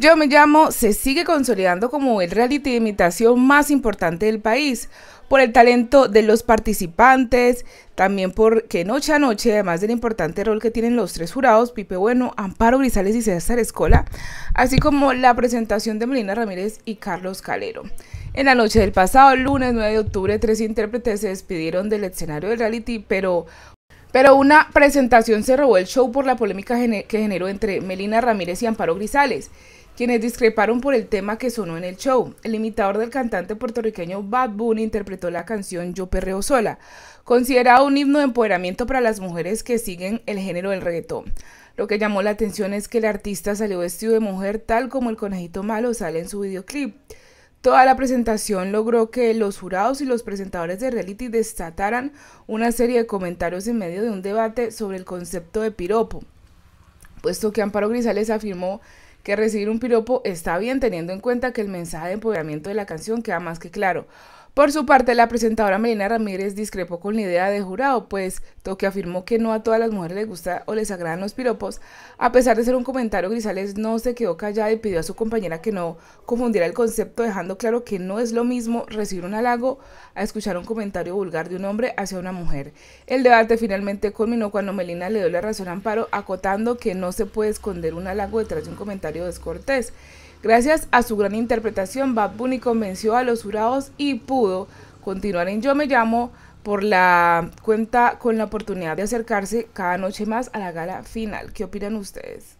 Yo me llamo se sigue consolidando como el reality de imitación más importante del país, por el talento de los participantes, también porque noche a noche, además del importante rol que tienen los tres jurados, Pipe Bueno, Amparo Grisales y César Escola, así como la presentación de Melina Ramírez y Carlos Calero. En la noche del pasado lunes 9 de octubre, tres intérpretes se despidieron del escenario del reality, pero pero una presentación se robó el show por la polémica que generó entre Melina Ramírez y Amparo Grisales, quienes discreparon por el tema que sonó en el show. El imitador del cantante puertorriqueño Bad Bunny interpretó la canción Yo Perreo Sola, considerada un himno de empoderamiento para las mujeres que siguen el género del reggaetón. Lo que llamó la atención es que el artista salió vestido de mujer tal como el conejito malo sale en su videoclip. Toda la presentación logró que los jurados y los presentadores de reality desataran una serie de comentarios en medio de un debate sobre el concepto de piropo, puesto que Amparo Grisales afirmó que recibir un piropo está bien teniendo en cuenta que el mensaje de empoderamiento de la canción queda más que claro. Por su parte, la presentadora Melina Ramírez discrepó con la idea de jurado, pues Toque afirmó que no a todas las mujeres les gusta o les agradan los piropos. A pesar de ser un comentario, Grisales no se quedó callada y pidió a su compañera que no confundiera el concepto, dejando claro que no es lo mismo recibir un halago a escuchar un comentario vulgar de un hombre hacia una mujer. El debate finalmente culminó cuando Melina le dio la razón a Amparo, acotando que no se puede esconder un halago detrás de un comentario descortés. Gracias a su gran interpretación, Bad Bunny convenció a los jurados y pudo continuar en Yo Me Llamo por la cuenta con la oportunidad de acercarse cada noche más a la gala final. ¿Qué opinan ustedes?